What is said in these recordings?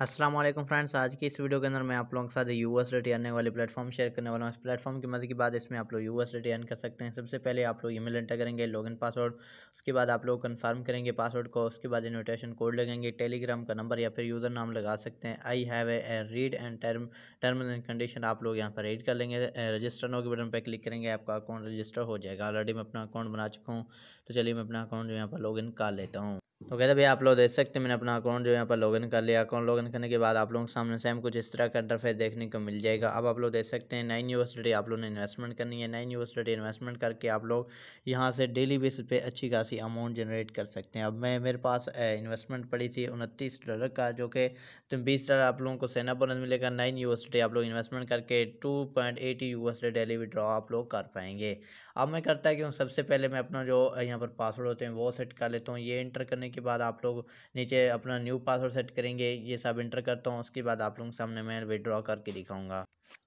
Aslam friends आज की इस वीडियो के अंदर मैं आप लोगों के साथ यू एस रेटी आने वाले प्लेटफॉर्म शेयर करने वाला हूँ इस प्लेटफॉर्म की मदद की बात इसमें आप लोग यू एस रेट अर्न कर सकते हैं सबसे पहले आप लोग ईमेल एंटर करेंगे लॉगिन पासवर्ड उसके बाद आप लोग कन्फर्म करेंगे पासवर्ड को उसके बाद इन्विटेशन कोड लगेंगे टेलीग्राम का नंबर या फिर यूज़र नाम लगा सकते हैं I have a read and term term and condition आप लोग यहाँ पर रीड कर लेंगे रजिस्टर नो के बटन पर क्लिक करेंगे आपका अकाउंट रजिस्टर हो जाएगा ऑलरेडी मैं अपना अकाउंट बना चुका हूँ तो चलिए मैं अपना अकाउंट यहाँ पर लॉग कर लेता हूँ तो कहते भैया आप लोग देख सकते हैं मैंने अपना अकाउंट जो यहाँ पर लॉगिन कर लिया अकाउंट लॉगिन करने के बाद आप लोगों के सामने सेम कुछ इस तरह का इंटरफेस देखने को मिल जाएगा अब आप लोग देख सकते हैं नाइन यूनिवर्सिटी आप लोगों ने इन्वेस्टमेंट करनी है नाइन यूनिवर्सिटी इन्वेस्टमेंट करके आप लोग यहाँ से डेली बेसिस पे अच्छी खासी अमाउंट जनरेट कर सकते हैं अब मैं मेरे पास इन्वेस्टमेंट पड़ी थी उनतीस डॉलर का जो कि तुम बीस डॉलर आप लोगों को सेना बोनस मिलेगा नाइन यूनिवर्सिटी आप लोग इन्वेस्टमेंट करके two point AT university daily withdraw आप लोग कर पाएंगे अब मैं करता क्यों सबसे पहले मैं अपना जो यहाँ पर पासवर्ड होते हैं वो सेट कर लेता हूँ ये इंटर करने के उसके बाद आप लोग नीचे अपना न्यू पासवर्ड सेट करेंगे ये सब इंटर करता हूँ उसके बाद आप के सामने मैं विड्रॉ करके दिखाऊँगा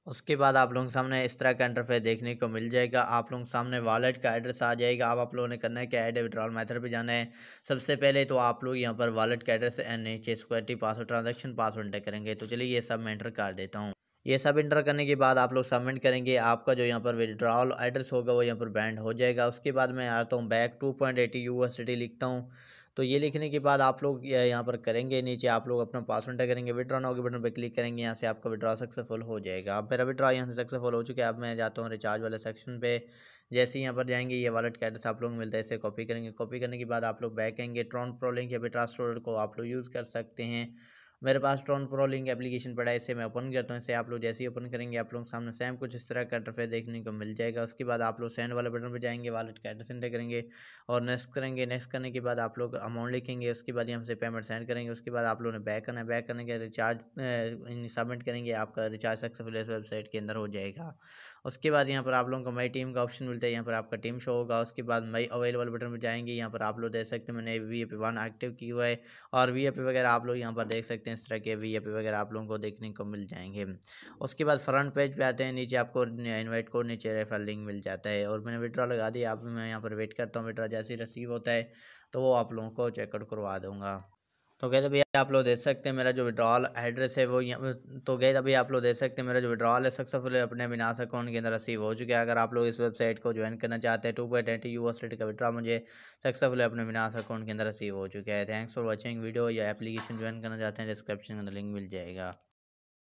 उसके बाद आप लोगों के सामने इस तरह का इंटरफेस देखने को मिल जाएगा आप लोगों के सामने वॉलेट का एड्रेस आ जाएगा आप आप लोगों ने करना है कि एड विड्रॉल मेथड पे जाना है सबसे पहले तो आप लोग यहाँ पर वॉलेट का एड्रेस एंड नीचे security password transaction password enter करेंगे तो चलिए ये सब मैं एंटर कर देता हूँ ये सब इंटर करने के बाद आप लोग सबमिट करेंगे आपका जो यहाँ पर विड्रॉल एड्रेस होगा वो यहाँ पर बैंड हो जाएगा उसके बाद मैं आता हूँ back to point AT U लिखता हूँ तो ये लिखने के बाद आप लोग यहाँ पर करेंगे नीचे आप लोग अपना पासवर्ड एंटर करेंगे विड्रॉ नाउ के बटन पर क्लिक करेंगे यहाँ से आपका विड्रॉ सक्सेसफुल हो जाएगा अब मेरा विड्रॉ यहाँ से सक्सेसफुल हो चुका है अब मैं जाता हूँ रिचार्ज वाले सेक्शन पे जैसे ही यहाँ पर जाएंगे ये वॉलेट का एड्रेस आप लोग मिलता है इसे कॉपी करेंगे कॉपी करने के बाद आप लोग बैक आएंगे ट्रॉन प्रोलिंग या विड्रा स्टोर को आप लोग यूज़ कर सकते हैं मेरे पास ट्रॉन प्रो लिंक एप्लीकेशन पड़ा है इसे मैं ओपन करता हूँ इसे आप लोग जैसे ही ओपन करेंगे आप लोग सामने सेम कुछ इस तरह का इंटरफेस देखने को मिल जाएगा उसके बाद आप लोग सेंड वाले बटन पर जाएंगे वालेट का एड्रेस एंटर करेंगे और नेक्स्ट करेंगे नेक्स्ट करने के बाद आप लोग अमाउंट लिखेंगे उसके बाद यहाँ से पेमेंट सेंड करेंगे उसके बाद आप लोगों ने बैक करना है बैक करने के रिचार्ज सबमिट करेंगे आपका रिचार्ज सक्सेसफुल इस वेबसाइट के अंदर हो जाएगा उसके बाद यहाँ पर आप लोगों को मई टीम का ऑप्शन मिलता है यहाँ पर आपका टीम शो होगा उसके बाद मई अवेलेबल बटन पर जाएंगे यहाँ पर आप लोग देख सकते हैं मैंने वी ए वन एक्टिव की हुआ है और वी वगैरह आप लोग यहाँ पर देख सकते हैं इस तरह के वी वगैरह आप लोगों को देखने को मिल जाएंगे उसके बाद फ्रंट पेज पर आते हैं नीचे आपको इन्वाइट को नीचे रेफर लिंक मिल जाता है और मैंने विड्रॉ लगा दिया आप मैं यहाँ पर वेट करता हूँ विड्रॉ जैसे रिसीव होता है तो वो आप लोगों को चेकआउट करवा दूँगा तो गए अभी आप लोग देख सकते हैं मेरा जो विड्रॉल एड्रेस है वो तो गए अभी आप लोग देख सकते हैं मेरा जो विड्रॉल है सक्सेसफुल अपने बिना अकाउंट के अंदर रिसीव हो चुका है अगर आप लोग इस वेबसाइट को ज्वाइन करना चाहते हैं टू पॉइंट यू यूनिवर्सिटी का विड्रॉ मुझे सक्सेसफुल अपने बिना अकाउंट के अंदर रिसीव हो चुका है थैंक्स फॉर वॉचिंग वीडियो या एप्लीकेशन ज्वाइन करना चाहते हैं डिस्क्रिप्शन के अंदर लिंक मिल जाएगा